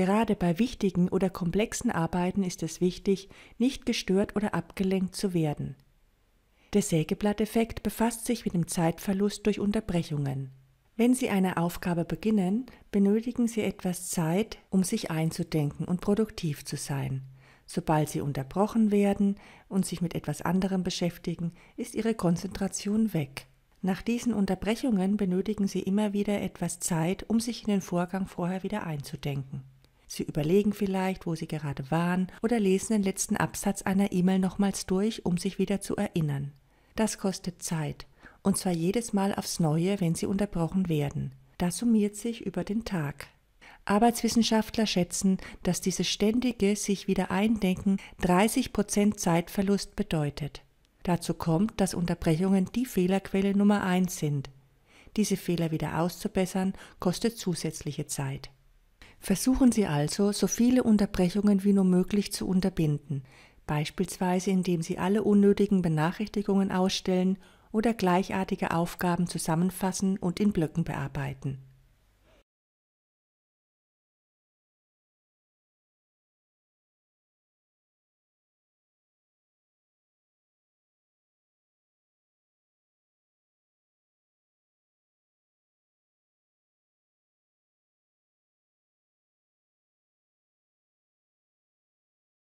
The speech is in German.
Gerade bei wichtigen oder komplexen Arbeiten ist es wichtig, nicht gestört oder abgelenkt zu werden. Der Sägeblatteffekt befasst sich mit dem Zeitverlust durch Unterbrechungen. Wenn Sie eine Aufgabe beginnen, benötigen Sie etwas Zeit, um sich einzudenken und produktiv zu sein. Sobald Sie unterbrochen werden und sich mit etwas anderem beschäftigen, ist Ihre Konzentration weg. Nach diesen Unterbrechungen benötigen Sie immer wieder etwas Zeit, um sich in den Vorgang vorher wieder einzudenken. Sie überlegen vielleicht, wo Sie gerade waren oder lesen den letzten Absatz einer E-Mail nochmals durch, um sich wieder zu erinnern. Das kostet Zeit, und zwar jedes Mal aufs Neue, wenn Sie unterbrochen werden. Das summiert sich über den Tag. Arbeitswissenschaftler schätzen, dass dieses ständige sich wieder eindenken 30 Zeitverlust bedeutet. Dazu kommt, dass Unterbrechungen die Fehlerquelle Nummer 1 sind. Diese Fehler wieder auszubessern, kostet zusätzliche Zeit. Versuchen Sie also, so viele Unterbrechungen wie nur möglich zu unterbinden, beispielsweise indem Sie alle unnötigen Benachrichtigungen ausstellen oder gleichartige Aufgaben zusammenfassen und in Blöcken bearbeiten.